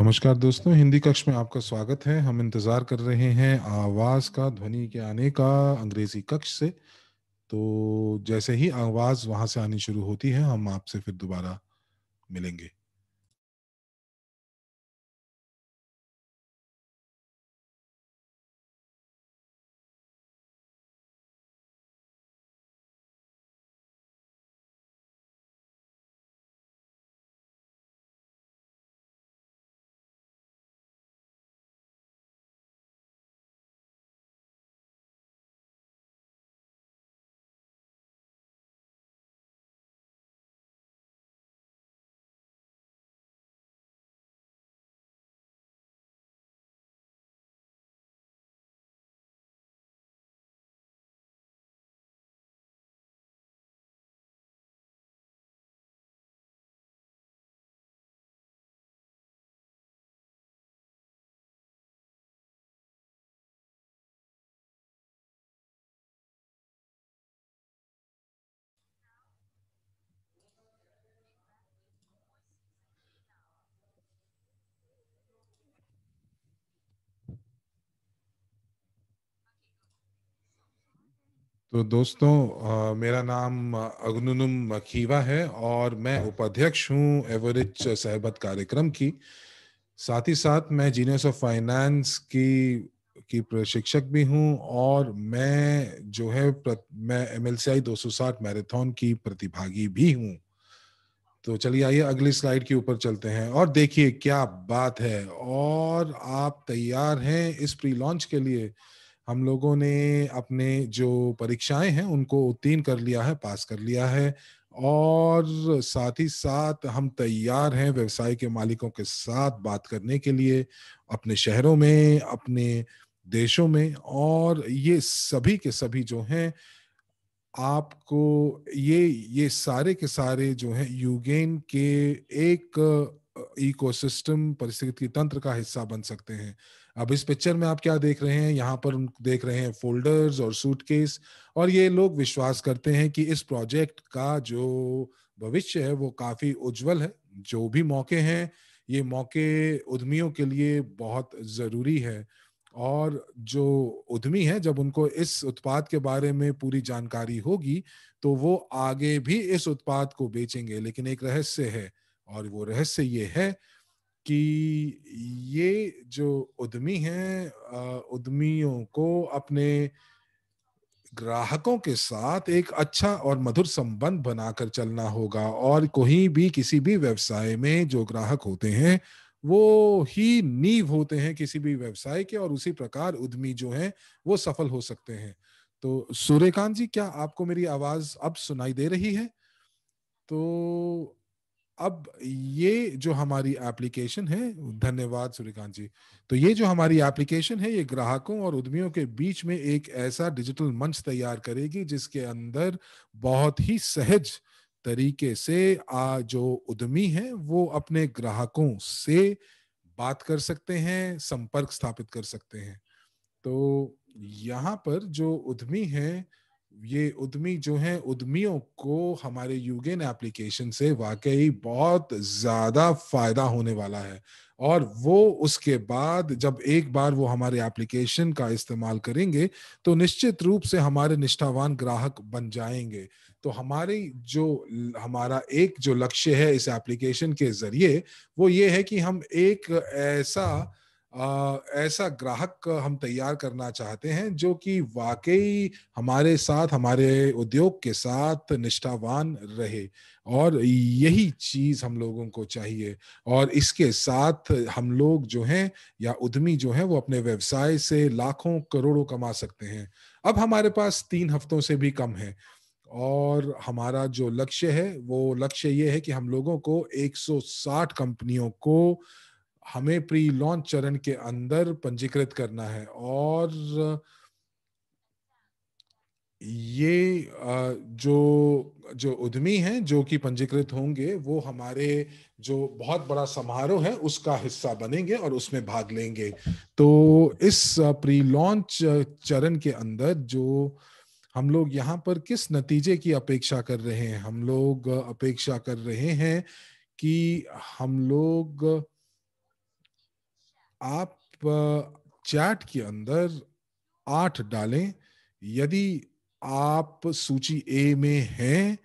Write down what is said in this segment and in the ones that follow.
नमस्कार दोस्तों हिंदी कक्ष में आपका स्वागत है हम इंतजार कर रहे हैं आवाज का ध्वनि के आने का अंग्रेजी कक्ष से तो जैसे ही आवाज वहां से आनी शुरू होती है हम आपसे फिर दोबारा मिलेंगे तो दोस्तों मेरा नाम अग्नुनुम मखीवा है और मैं उपाध्यक्ष हूँ एवरेज सहबत कार्यक्रम की साथ ही साथ मैं जीनियस ऑफ फाइनेंस की की प्रशिक्षक भी हूँ और मैं जो है मैं एम एल सी आई दो सौ साठ मैराथन की प्रतिभागी भी हूँ तो चलिए आइए अगली स्लाइड के ऊपर चलते हैं और देखिए क्या बात है और आप तैयार हैं इस प्री लॉन्च के लिए हम लोगों ने अपने जो परीक्षाएं हैं उनको उत्तीर्ण कर लिया है पास कर लिया है और साथ ही साथ हम तैयार हैं व्यवसाय के मालिकों के साथ बात करने के लिए अपने शहरों में अपने देशों में और ये सभी के सभी जो हैं आपको ये ये सारे के सारे जो हैं यूगेन के एक इकोसिस्टम परिस्थिति तंत्र का हिस्सा बन सकते हैं अब इस पिक्चर में आप क्या देख रहे हैं यहाँ पर देख रहे हैं फोल्डर्स और सूटकेस और ये लोग विश्वास करते हैं कि इस प्रोजेक्ट का जो भविष्य है वो काफी उज्जवल है जो भी मौके हैं ये मौके उद्यमियों के लिए बहुत जरूरी है और जो उद्यमी है जब उनको इस उत्पाद के बारे में पूरी जानकारी होगी तो वो आगे भी इस उत्पाद को बेचेंगे लेकिन एक रहस्य है और वो रहस्य ये है कि ये जो उद्यमी हैं उद्यमियों को अपने ग्राहकों के साथ एक अच्छा और मधुर संबंध बनाकर चलना होगा और कोई भी किसी भी व्यवसाय में जो ग्राहक होते हैं वो ही नींव होते हैं किसी भी व्यवसाय के और उसी प्रकार उद्यमी जो हैं वो सफल हो सकते हैं तो सूर्यकांत जी क्या आपको मेरी आवाज अब सुनाई दे रही है तो अब ये जो हमारी एप्लीकेशन है धन्यवाद सूर्यकांत जी तो ये जो हमारी एप्लीकेशन है ये ग्राहकों और उद्यमियों के बीच में एक ऐसा डिजिटल मंच तैयार करेगी जिसके अंदर बहुत ही सहज तरीके से आ जो उद्यमी है वो अपने ग्राहकों से बात कर सकते हैं संपर्क स्थापित कर सकते हैं तो यहाँ पर जो उद्यमी हैं ये उद्यमी जो हैं उद्यमियों को हमारे यूगेन एप्लीकेशन से वाकई बहुत ज्यादा फायदा होने वाला है और वो उसके बाद जब एक बार वो हमारे एप्लीकेशन का इस्तेमाल करेंगे तो निश्चित रूप से हमारे निष्ठावान ग्राहक बन जाएंगे तो हमारी जो हमारा एक जो लक्ष्य है इस एप्लीकेशन के जरिए वो ये है कि हम एक ऐसा ऐसा ग्राहक हम तैयार करना चाहते हैं जो कि वाकई हमारे साथ हमारे उद्योग के साथ निष्ठावान रहे और यही चीज हम लोगों को चाहिए और इसके साथ हम लोग जो हैं या उद्यमी जो हैं वो अपने व्यवसाय से लाखों करोड़ों कमा सकते हैं अब हमारे पास तीन हफ्तों से भी कम है और हमारा जो लक्ष्य है वो लक्ष्य ये है कि हम लोगों को 160 कंपनियों को हमें प्री लॉन्च चरण के अंदर पंजीकृत करना है और ये जो जो उद्यमी हैं जो कि पंजीकृत होंगे वो हमारे जो बहुत बड़ा समारोह है उसका हिस्सा बनेंगे और उसमें भाग लेंगे तो इस प्री लॉन्च चरण के अंदर जो हम लोग यहाँ पर किस नतीजे की अपेक्षा कर रहे हैं हम लोग अपेक्षा कर रहे हैं कि हम लोग आप चैट के अंदर आठ डालें यदि आप सूची ए में हैं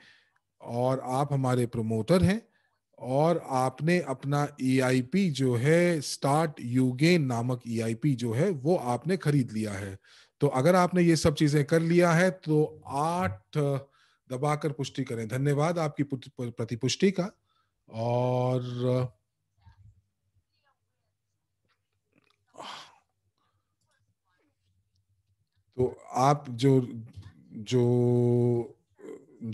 और आप हमारे प्रमोटर हैं और आपने अपना ई जो है स्टार्ट यूगे नामक ई जो है वो आपने खरीद लिया है तो अगर आपने ये सब चीजें कर लिया है तो आठ दबाकर पुष्टि करें धन्यवाद आपकी प्रतिपुष्टि का और तो आप जो जो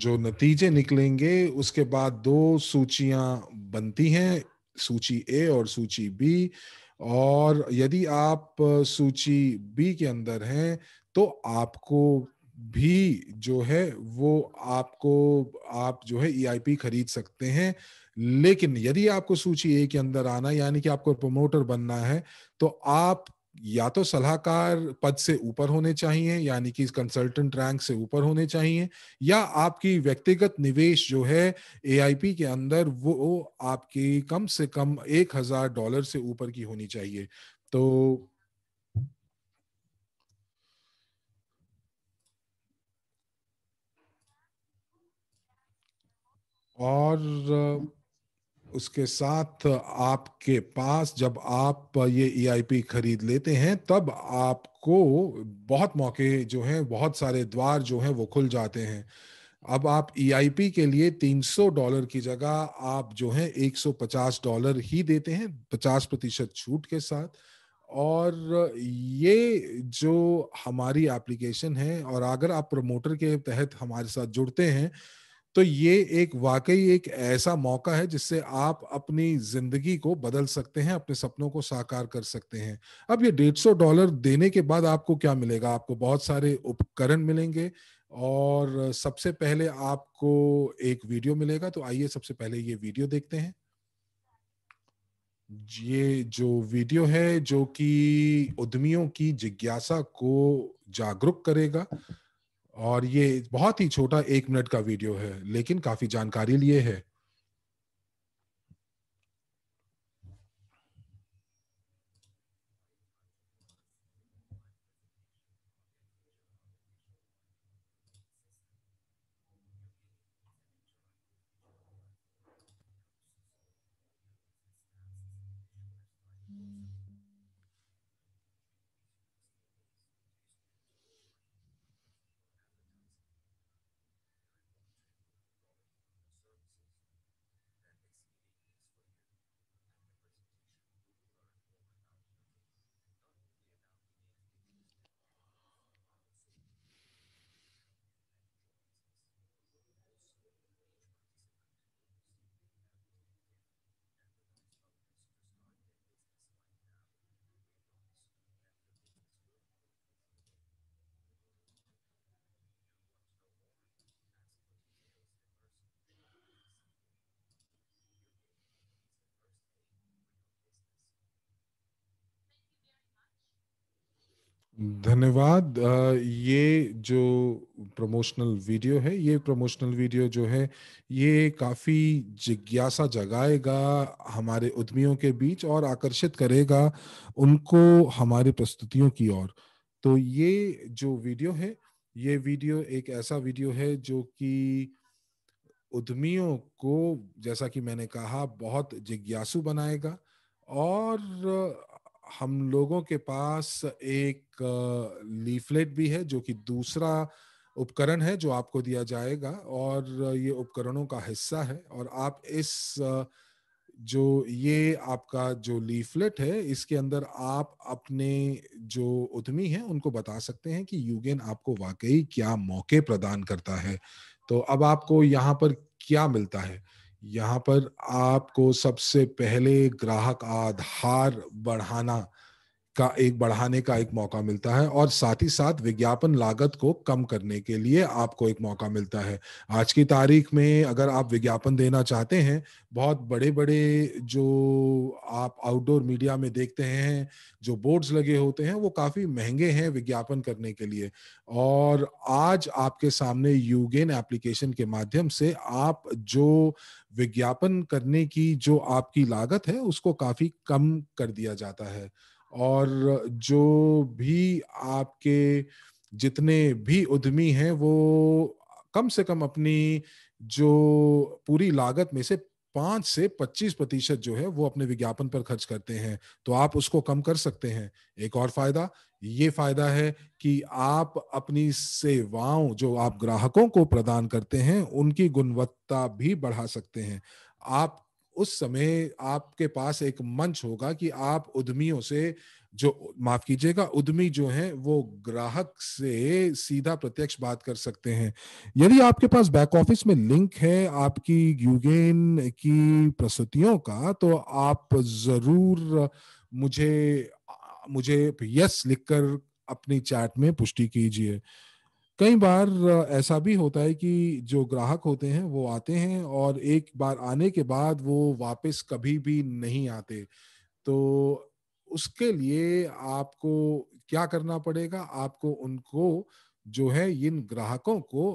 जो नतीजे निकलेंगे उसके बाद दो सूचियां बनती हैं सूची ए और सूची बी और यदि आप सूची बी के अंदर हैं तो आपको भी जो है वो आपको आप जो है ईआईपी e खरीद सकते हैं लेकिन यदि आपको सूची ए के अंदर आना यानी कि आपको प्रमोटर बनना है तो आप या तो सलाहकार पद से ऊपर होने चाहिए यानी कि कंसल्टेंट रैंक से ऊपर होने चाहिए या आपकी व्यक्तिगत निवेश जो है ए के अंदर वो आपकी कम से कम एक हजार डॉलर से ऊपर की होनी चाहिए तो और उसके साथ आपके पास जब आप ये ई e खरीद लेते हैं तब आपको बहुत मौके जो हैं बहुत सारे द्वार जो हैं वो खुल जाते हैं अब आप ई e के लिए 300 डॉलर की जगह आप जो है 150 डॉलर ही देते हैं 50 प्रतिशत छूट के साथ और ये जो हमारी एप्लीकेशन है और अगर आप प्रमोटर के तहत हमारे साथ जुड़ते हैं तो ये एक वाकई एक ऐसा मौका है जिससे आप अपनी जिंदगी को बदल सकते हैं अपने सपनों को साकार कर सकते हैं अब ये डेढ़ सौ डॉलर देने के बाद आपको क्या मिलेगा आपको बहुत सारे उपकरण मिलेंगे और सबसे पहले आपको एक वीडियो मिलेगा तो आइए सबसे पहले ये वीडियो देखते हैं ये जो वीडियो है जो कि उद्यमियों की जिज्ञासा को जागरूक करेगा और ये बहुत ही छोटा एक मिनट का वीडियो है लेकिन काफी जानकारी लिए है हम्म। धन्यवाद ये जो प्रमोशनल वीडियो है ये प्रमोशनल वीडियो जो है ये काफ़ी जिज्ञासा जगाएगा हमारे उद्यमियों के बीच और आकर्षित करेगा उनको हमारी प्रस्तुतियों की ओर तो ये जो वीडियो है ये वीडियो एक ऐसा वीडियो है जो कि उद्यमियों को जैसा कि मैंने कहा बहुत जिज्ञासु बनाएगा और हम लोगों के पास एक लीफलेट भी है जो कि दूसरा उपकरण है जो आपको दिया जाएगा और ये उपकरणों का हिस्सा है और आप इस जो ये आपका जो लीफलेट है इसके अंदर आप अपने जो उद्यमी हैं उनको बता सकते हैं कि यूगेन आपको वाकई क्या मौके प्रदान करता है तो अब आपको यहाँ पर क्या मिलता है यहाँ पर आपको सबसे पहले ग्राहक आधार बढ़ाना का एक बढ़ाने का एक मौका मिलता है और साथ ही साथ विज्ञापन लागत को कम करने के लिए आपको एक मौका मिलता है आज की तारीख में अगर आप विज्ञापन देना चाहते हैं बहुत बड़े बड़े जो आप आउटडोर मीडिया में देखते हैं जो बोर्ड्स लगे होते हैं वो काफ़ी महंगे हैं विज्ञापन करने के लिए और आज आपके सामने यूगेन एप्लीकेशन के माध्यम से आप जो विज्ञापन करने की जो आपकी लागत है उसको काफ़ी कम कर दिया जाता है और जो भी आपके जितने भी उद्यमी हैं वो कम से कम अपनी जो पूरी लागत में से पांच से पच्चीस प्रतिशत जो है वो अपने विज्ञापन पर खर्च करते हैं तो आप उसको कम कर सकते हैं एक और फायदा ये फायदा है कि आप अपनी सेवाओं जो आप ग्राहकों को प्रदान करते हैं उनकी गुणवत्ता भी बढ़ा सकते हैं आप उस समय आपके पास एक मंच होगा कि आप उद्यमियों से जो माफ कीजिएगा उद्यमी जो है वो ग्राहक से सीधा प्रत्यक्ष बात कर सकते हैं यदि आपके पास बैक ऑफिस में लिंक है आपकी यूगेन की प्रस्तुतियों का तो आप जरूर मुझे मुझे यस लिखकर अपनी चैट में पुष्टि कीजिए कई बार ऐसा भी होता है कि जो ग्राहक होते हैं वो आते हैं और एक बार आने के बाद वो वापस कभी भी नहीं आते तो उसके लिए आपको क्या करना पड़ेगा आपको उनको जो है इन ग्राहकों को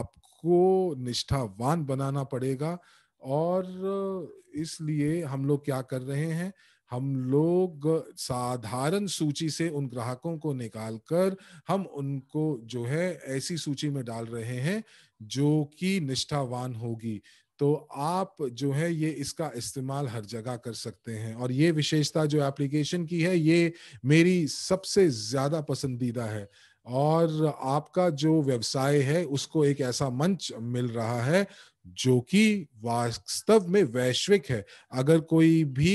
आपको निष्ठावान बनाना पड़ेगा और इसलिए हम लोग क्या कर रहे हैं हम लोग साधारण सूची से उन ग्राहकों को निकाल कर हम उनको जो है ऐसी सूची में डाल रहे हैं जो कि निष्ठावान होगी तो आप जो है ये इसका इस्तेमाल हर जगह कर सकते हैं और ये विशेषता जो एप्लीकेशन की है ये मेरी सबसे ज़्यादा पसंदीदा है और आपका जो व्यवसाय है उसको एक ऐसा मंच मिल रहा है जो कि वास्तव में वैश्विक है अगर कोई भी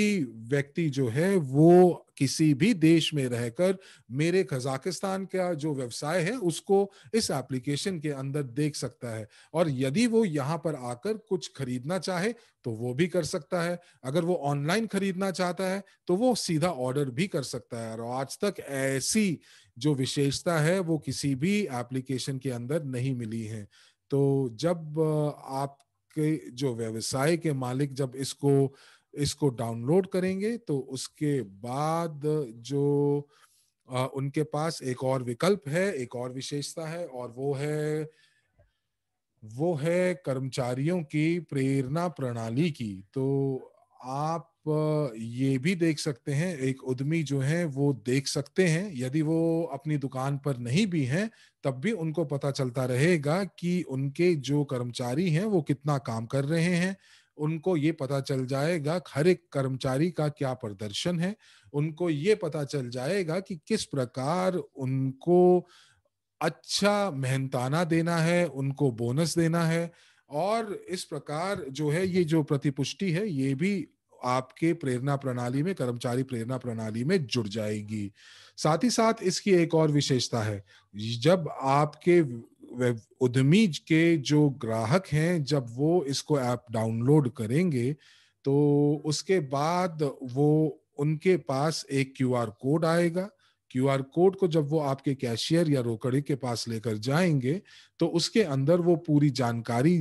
व्यक्ति जो है वो किसी भी देश में रहकर मेरे कजाकिस्तान का जो व्यवसाय है उसको इस एप्लीकेशन के अंदर देख सकता है और यदि वो यहाँ पर आकर कुछ खरीदना चाहे तो वो भी कर सकता है अगर वो ऑनलाइन खरीदना चाहता है तो वो सीधा ऑर्डर भी कर सकता है और आज तक ऐसी जो विशेषता है वो किसी भी एप्लीकेशन के अंदर नहीं मिली है तो जब आपके जो व्यवसाय के मालिक जब इसको इसको डाउनलोड करेंगे तो उसके बाद जो आ, उनके पास एक और विकल्प है एक और विशेषता है और वो है वो है कर्मचारियों की प्रेरणा प्रणाली की तो आप ये भी देख सकते हैं एक उद्यमी जो है वो देख सकते हैं यदि वो अपनी दुकान पर नहीं भी हैं तब भी उनको पता चलता रहेगा कि उनके जो कर्मचारी हैं वो कितना काम कर रहे हैं उनको ये पता चल जाएगा हर एक कर्मचारी का क्या प्रदर्शन है उनको ये पता चल जाएगा कि किस प्रकार उनको अच्छा मेहनताना देना है उनको बोनस देना है और इस प्रकार जो है ये जो प्रतिपुष्टि है ये भी आपके प्रेरणा प्रणाली में कर्मचारी प्रेरणा प्रणाली में जुड़ जाएगी साथ ही साथ इसकी एक और विशेषता है जब आपके उद्यमी के जो ग्राहक हैं जब वो इसको ऐप डाउनलोड करेंगे तो उसके बाद वो उनके पास एक क्यूआर कोड आएगा क्यूआर कोड को जब वो आपके कैशियर या रोकड़े के पास लेकर जाएंगे तो उसके अंदर वो पूरी जानकारी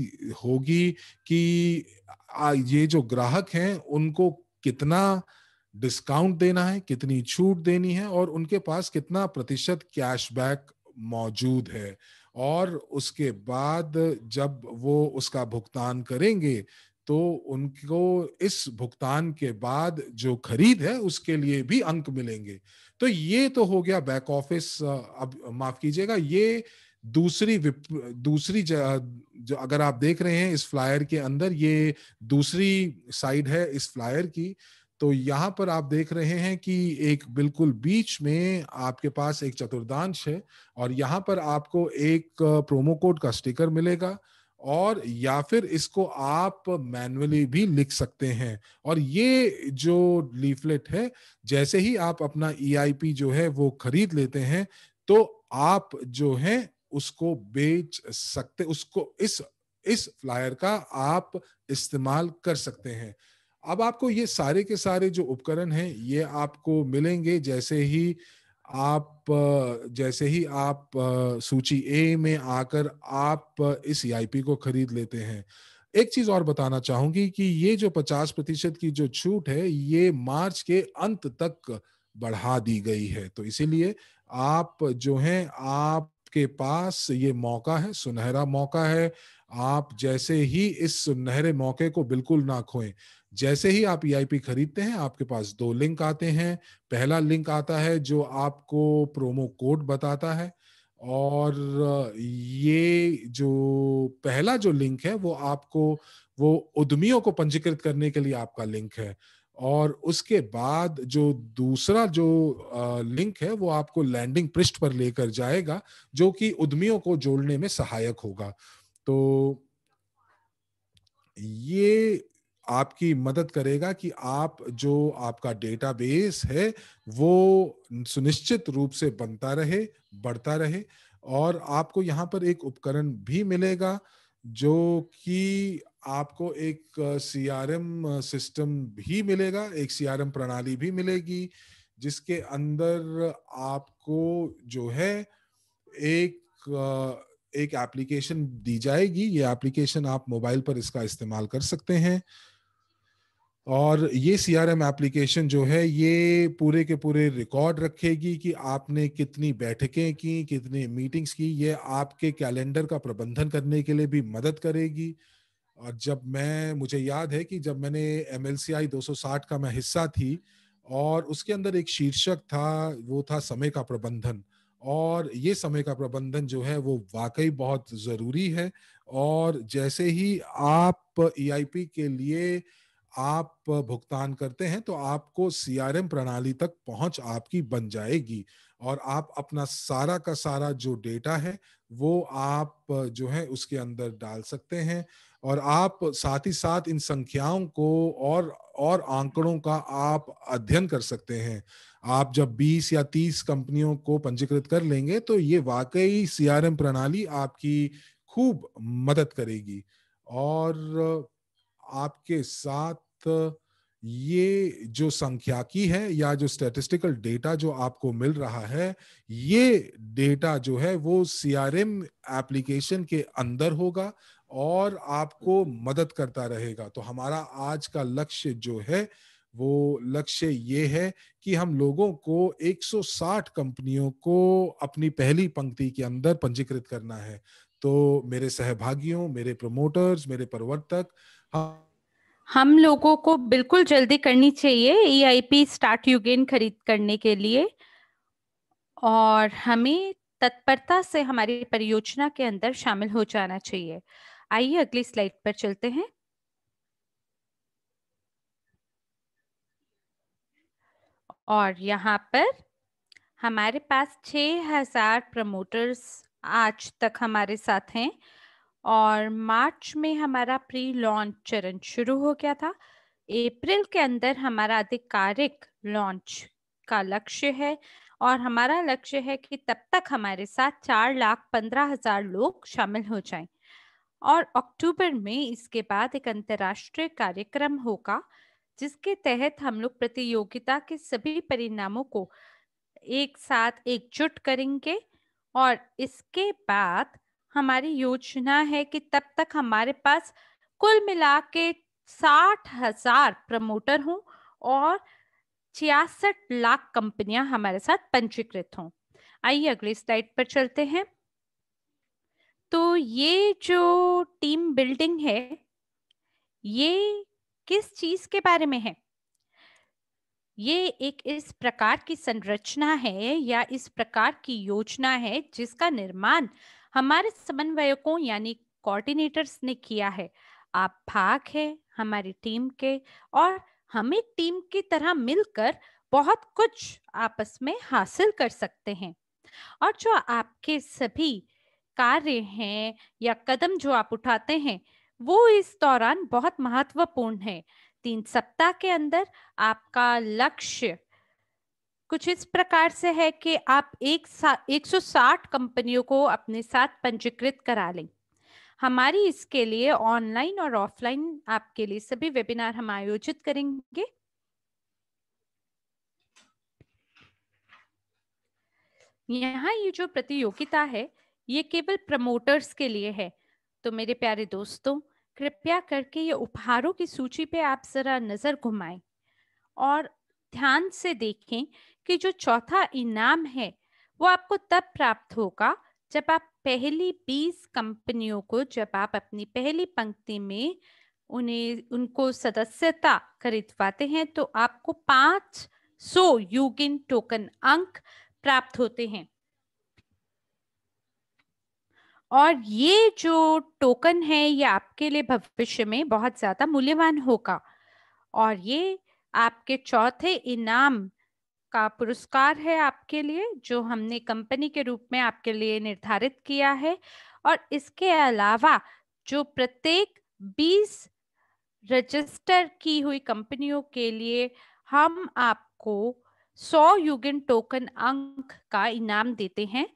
होगी कि ये जो ग्राहक हैं उनको कितना डिस्काउंट देना है कितनी छूट देनी है और उनके पास कितना प्रतिशत कैशबैक मौजूद है और उसके बाद जब वो उसका भुगतान करेंगे तो उनको इस भुगतान के बाद जो खरीद है उसके लिए भी अंक मिलेंगे तो ये तो हो गया बैक ऑफिस अब माफ कीजिएगा ये दूसरी दूसरी जो अगर आप देख रहे हैं इस फ्लायर के अंदर ये दूसरी साइड है इस फ्लायर की तो यहाँ पर आप देख रहे हैं कि एक बिल्कुल बीच में आपके पास एक चतुर्दांश है और यहाँ पर आपको एक प्रोमो कोड का स्टिकर मिलेगा और या फिर इसको आप मैनुअली भी लिख सकते हैं और ये जो लीफलेट है जैसे ही आप अपना ई e जो है वो खरीद लेते हैं तो आप जो है उसको बेच सकते उसको इस इस फ्लायर का आप इस्तेमाल कर सकते हैं अब आपको ये सारे के सारे जो उपकरण हैं ये आपको मिलेंगे जैसे ही आप जैसे ही आप सूची ए में आकर आप इस ईआईपी e को खरीद लेते हैं एक चीज और बताना चाहूंगी कि ये जो 50 प्रतिशत की जो छूट है ये मार्च के अंत तक बढ़ा दी गई है तो इसीलिए आप जो हैं आपके पास ये मौका है सुनहरा मौका है आप जैसे ही इस सुनहरे मौके को बिल्कुल ना खोएं जैसे ही आप ई e खरीदते हैं आपके पास दो लिंक आते हैं पहला लिंक आता है जो आपको प्रोमो कोड बताता है और ये जो पहला जो लिंक है वो आपको वो उद्यमियों को पंजीकृत करने के लिए आपका लिंक है और उसके बाद जो दूसरा जो लिंक है वो आपको लैंडिंग पृष्ठ पर लेकर जाएगा जो कि उद्यमियों को जोड़ने में सहायक होगा तो ये आपकी मदद करेगा कि आप जो आपका डेटाबेस है वो सुनिश्चित रूप से बनता रहे बढ़ता रहे और आपको यहाँ पर एक उपकरण भी मिलेगा जो कि आपको एक सीआरएम सिस्टम भी मिलेगा एक सीआरएम प्रणाली भी मिलेगी जिसके अंदर आपको जो है एक एक एप्लीकेशन दी जाएगी ये एप्लीकेशन आप मोबाइल पर इसका इस्तेमाल कर सकते हैं और ये सी आर एम एप्लीकेशन जो है ये पूरे के पूरे रिकॉर्ड रखेगी कि आपने कितनी बैठकें की कितनी मीटिंग्स की ये आपके कैलेंडर का प्रबंधन करने के लिए भी मदद करेगी और जब मैं मुझे याद है कि जब मैंने एम एल सी आई दो सौ साठ का मैं हिस्सा थी और उसके अंदर एक शीर्षक था वो था समय का प्रबंधन और ये समय का प्रबंधन जो है वो वाकई बहुत ज़रूरी है और जैसे ही आप ई आई पी के लिए आप भुगतान करते हैं तो आपको सीआरएम प्रणाली तक पहुंच आपकी बन जाएगी और आप अपना सारा का सारा जो डेटा है वो आप जो है उसके अंदर डाल सकते हैं और आप साथ ही साथ इन संख्याओं को और और आंकड़ों का आप अध्ययन कर सकते हैं आप जब 20 या 30 कंपनियों को पंजीकृत कर लेंगे तो ये वाकई सीआरएम प्रणाली आपकी खूब मदद करेगी और आपके साथ तो ये जो संख्याकी है या जो स्टेटिस्टिकल डेटा जो आपको मिल रहा है ये डेटा जो है वो सीआरएम एप्लीकेशन के अंदर होगा और आपको मदद करता रहेगा तो हमारा आज का लक्ष्य जो है वो लक्ष्य ये है कि हम लोगों को 160 कंपनियों को अपनी पहली पंक्ति के अंदर पंजीकृत करना है तो मेरे सहभागियों मेरे प्रमोटर्स मेरे प्रवर्तक हम हम लोगों को बिल्कुल जल्दी करनी चाहिए ई आई पी स्टार्ट यूगेन खरीद करने के लिए और हमें तत्परता से हमारी परियोजना के अंदर शामिल हो जाना चाहिए आइए अगली स्लाइड पर चलते हैं और यहाँ पर हमारे पास 6000 प्रमोटर्स आज तक हमारे साथ हैं और मार्च में हमारा प्री लॉन्च चरण शुरू हो गया था अप्रैल के अंदर हमारा आधिकारिक लॉन्च का लक्ष्य है और हमारा लक्ष्य है कि तब तक हमारे साथ चार लाख पंद्रह हजार लोग शामिल हो जाएं और अक्टूबर में इसके बाद एक अंतर्राष्ट्रीय कार्यक्रम होगा जिसके तहत हम लोग प्रतियोगिता के सभी परिणामों को एक साथ एकजुट करेंगे और इसके बाद हमारी योजना है कि तब तक हमारे पास कुल मिला के साठ हजार प्रमोटर हों और छियासठ लाख कंपनियां हमारे साथ पंजीकृत हों आइए अगली स्लाइड पर चलते हैं तो ये जो टीम बिल्डिंग है ये किस चीज के बारे में है ये एक इस प्रकार की संरचना है या इस प्रकार की योजना है जिसका निर्माण हमारे समन्वयकों यानी कोऑर्डिनेटर्स ने किया है आप भाग है हमारी टीम के और हमें टीम की तरह मिलकर बहुत कुछ आपस में हासिल कर सकते हैं और जो आपके सभी कार्य हैं या कदम जो आप उठाते हैं वो इस दौरान बहुत महत्वपूर्ण है तीन सप्ताह के अंदर आपका लक्ष्य कुछ इस प्रकार से है कि आप एक सा, 160 कंपनियों को अपने साथ पंजीकृत करा लें हमारी इसके लिए ऑनलाइन और ऑफलाइन आपके लिए सभी वेबिनार हम आयोजित करेंगे यहाँ ये जो प्रतियोगिता है ये केवल प्रमोटर्स के लिए है तो मेरे प्यारे दोस्तों कृपया करके ये उपहारों की सूची पे आप जरा नजर घुमाएं और ध्यान से देखें कि जो चौथा इनाम है वो आपको तब प्राप्त होगा जब आप पहली बीस कंपनियों को जब आप अपनी पहली पंक्ति में उन्हें उनको सदस्यता खरीदवाते हैं तो आपको पांच सो यूगिन टोकन अंक प्राप्त होते हैं और ये जो टोकन है ये आपके लिए भविष्य में बहुत ज्यादा मूल्यवान होगा और ये आपके चौथे इनाम का पुरस्कार है आपके लिए जो हमने कंपनी के रूप में आपके लिए निर्धारित किया है और इसके अलावा जो प्रत्येक 20 रजिस्टर की हुई कंपनियों के लिए हम आपको 100 युगिन टोकन अंक का इनाम देते हैं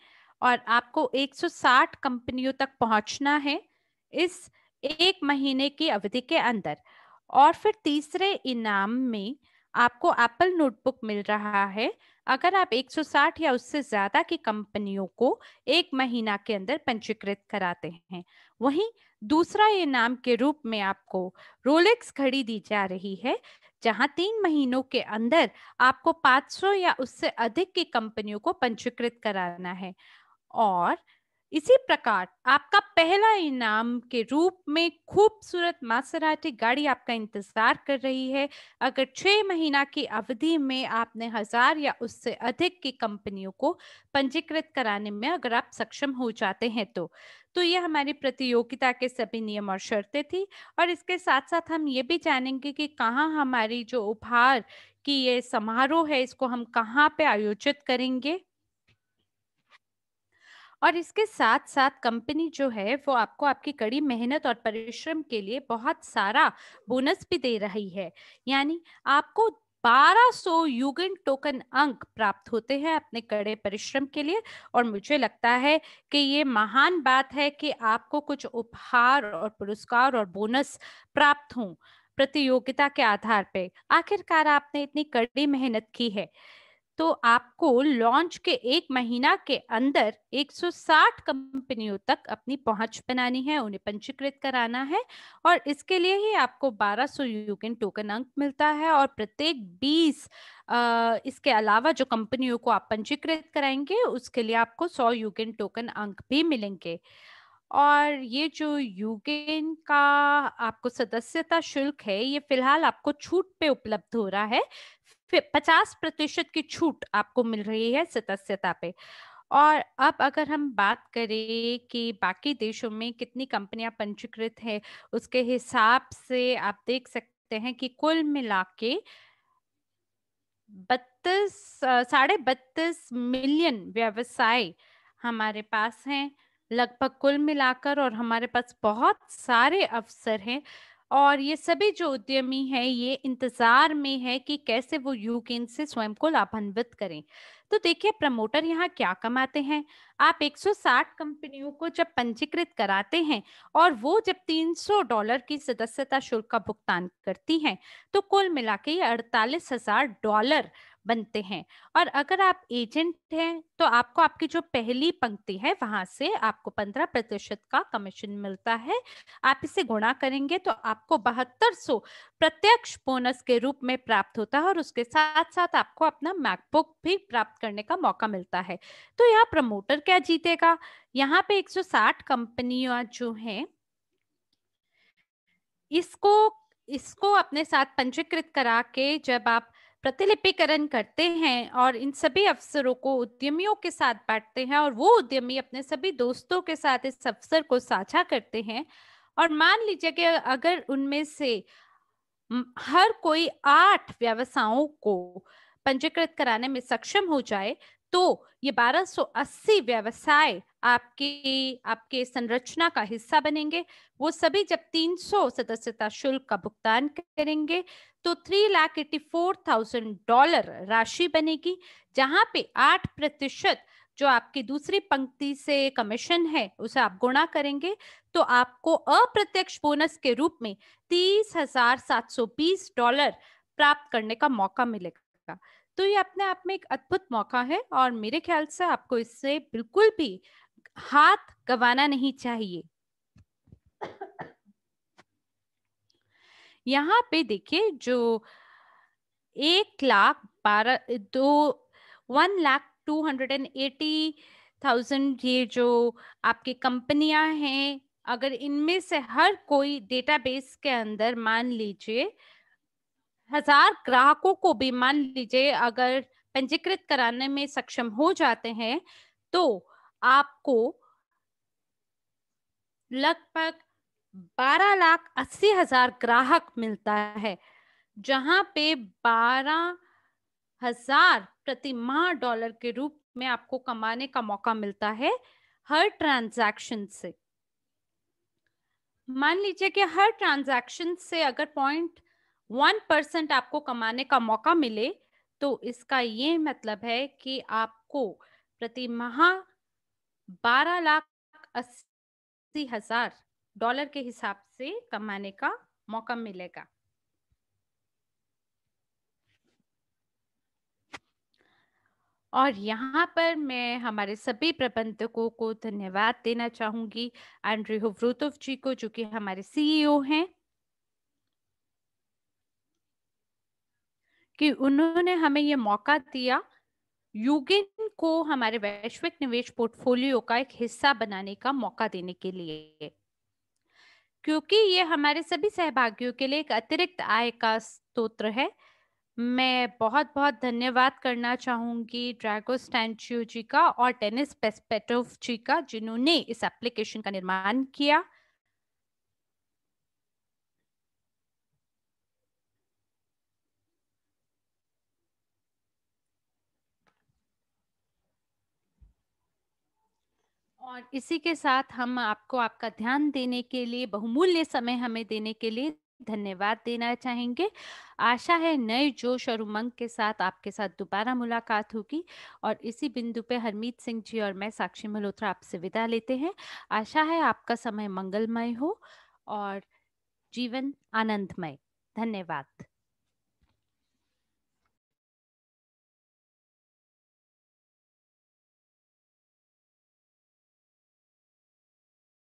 और आपको 160 कंपनियों तक पहुंचना है इस एक महीने की अवधि के अंदर और फिर तीसरे इनाम में आपको एप्पल नोटबुक मिल रहा है अगर आप 160 या उससे ज़्यादा की कंपनियों को एक महीना के अंदर पंजीकृत कराते हैं वहीं दूसरा ये नाम के रूप में आपको रोलेक्स घड़ी दी जा रही है जहां तीन महीनों के अंदर आपको 500 या उससे अधिक की कंपनियों को पंजीकृत कराना है और इसी प्रकार आपका पहला इनाम के रूप में खूबसूरत मासराटी गाड़ी आपका इंतजार कर रही है अगर छह महीना की अवधि में आपने हजार या उससे अधिक की कंपनियों को पंजीकृत कराने में अगर आप सक्षम हो जाते हैं तो तो ये हमारी प्रतियोगिता के सभी नियम और शर्तें थी और इसके साथ साथ हम ये भी जानेंगे कि कहाँ हमारी जो उपहार की ये समारोह है इसको हम कहाँ पे आयोजित करेंगे और इसके साथ साथ कंपनी जो है वो आपको आपकी कड़ी मेहनत और परिश्रम के लिए बहुत सारा बोनस भी दे रही है यानी आपको 1200 युगन टोकन अंक प्राप्त होते हैं अपने कड़े परिश्रम के लिए और मुझे लगता है कि ये महान बात है कि आपको कुछ उपहार और पुरस्कार और बोनस प्राप्त हों प्रतियोगिता के आधार पे आखिरकार आपने इतनी कड़ी मेहनत की है तो आपको लॉन्च के एक महीना के अंदर 160 कंपनियों तक अपनी पहुंच बनानी है उन्हें पंजीकृत कराना है और इसके लिए ही आपको 1200 सौ यूकेन टोकन अंक मिलता है और प्रत्येक 20 इसके अलावा जो कंपनियों को आप पंजीकृत कराएंगे उसके लिए आपको 100 यूकेन टोकन अंक भी मिलेंगे और ये जो यूकेन का आपको सदस्यता शुल्क है ये फिलहाल आपको छूट पे उपलब्ध हो रहा है पचास प्रतिशत की छूट आपको मिल रही है सदस्यता पे और अब अगर हम बात करें कि बाकी देशों में कितनी कंपनियां पंजीकृत हैं उसके हिसाब से आप देख सकते हैं कि कुल मिला के बत्तीस साढ़े बत्तीस मिलियन व्यवसाय हमारे पास हैं लगभग कुल मिलाकर और हमारे पास बहुत सारे अवसर हैं और ये सभी जो उद्यमी हैं ये इंतजार में है कि कैसे वो यूकेन से स्वयं को लाभान्वित करें तो देखिए प्रमोटर यहाँ क्या कमाते हैं आप 160 कंपनियों को जब पंजीकृत कराते हैं और वो जब 300 डॉलर की सदस्यता शुल्क का भुगतान करती हैं तो कुल मिला के ये अड़तालीस हजार डॉलर बनते हैं और अगर आप एजेंट हैं तो आपको आपकी जो पहली पंक्ति है वहां से आपको पंद्रह प्रतिशत का कमीशन मिलता है आप इसे गुणा करेंगे तो आपको बहत्तर सौ प्रत्यक्ष बोनस के रूप में प्राप्त होता है और उसके साथ साथ आपको अपना मैकबुक भी प्राप्त करने का मौका मिलता है तो यहाँ प्रमोटर क्या जीतेगा यहाँ पे एक कंपनियां जो है इसको इसको अपने साथ पंजीकृत करा के जब आप प्रतिलिपिकरण करते हैं और इन सभी अवसरों को उद्यमियों के साथ बांटते हैं और वो उद्यमी अपने सभी दोस्तों के साथ इस अवसर को साझा करते हैं और मान लीजिए कि अगर उनमें से हर कोई आठ व्यवसायों को पंजीकृत कराने में सक्षम हो जाए तो ये 1280 व्यवसाय आपके आपके संरचना का हिस्सा बनेंगे वो सभी जब 300 सदस्यता शुल्क का भुगतान करेंगे तो three lakh eighty four thousand dollar राशि बनेगी जहां पे आठ प्रतिशत जो आपकी दूसरी पंक्ति से कमीशन है उसे आप गुणा करेंगे तो आपको अप्रत्यक्ष बोनस के रूप में तीस हजार सात सौ बीस डॉलर प्राप्त करने का मौका मिलेगा तो ये अपने आप में एक अद्भुत मौका है और मेरे ख्याल से आपको इससे बिल्कुल भी हाथ गंवाना नहीं चाहिए यहाँ पे देखिए जो एक लाख बारह दो one lakh two hundred and eighty thousand ये जो आपकी कंपनियां हैं अगर इनमें से हर कोई डेटाबेस के अंदर मान लीजिए हजार ग्राहकों को भी मान लीजिए अगर पंजीकृत कराने में सक्षम हो जाते हैं तो आपको लगभग बारह लाख अस्सी हजार ग्राहक मिलता है जहां पे बारह हजार प्रति माह डॉलर के रूप में आपको कमाने का मौका मिलता है हर ट्रांजैक्शन से मान लीजिए कि हर ट्रांजैक्शन से अगर पॉइंट वन परसेंट आपको कमाने का मौका मिले तो इसका ये मतलब है कि आपको प्रति माह बारह लाख अस्सी हजार डॉलर के हिसाब से कमाने का मौका मिलेगा और यहाँ पर मैं हमारे सभी प्रबंधकों को धन्यवाद देना चाहूंगी एंड्री हुव्रोतोव जी को जो कि हमारे सीईओ e हैं कि उन्होंने हमें ये मौका दिया यूगिन को हमारे वैश्विक निवेश पोर्टफोलियो का एक हिस्सा बनाने का मौका देने के लिए क्योंकि ये हमारे सभी सहभागियों के लिए एक अतिरिक्त आय का स्त्रोत्र है मैं बहुत बहुत धन्यवाद करना चाहूंगी ड्रैगो स्टैंचियो जी का और टेनिस पेस्पेटोव जी का जिन्होंने इस एप्लीकेशन का निर्माण किया और इसी के साथ हम आपको आपका ध्यान देने के लिए बहुमूल्य समय हमें देने के लिए धन्यवाद देना चाहेंगे आशा है नए जोश और उमंग के साथ आपके साथ दोबारा मुलाकात होगी और इसी बिंदु पे हरमीत सिंह जी और मैं साक्षी मल्होत्रा आपसे विदा लेते हैं आशा है आपका समय मंगलमय हो और जीवन आनंदमय धन्यवाद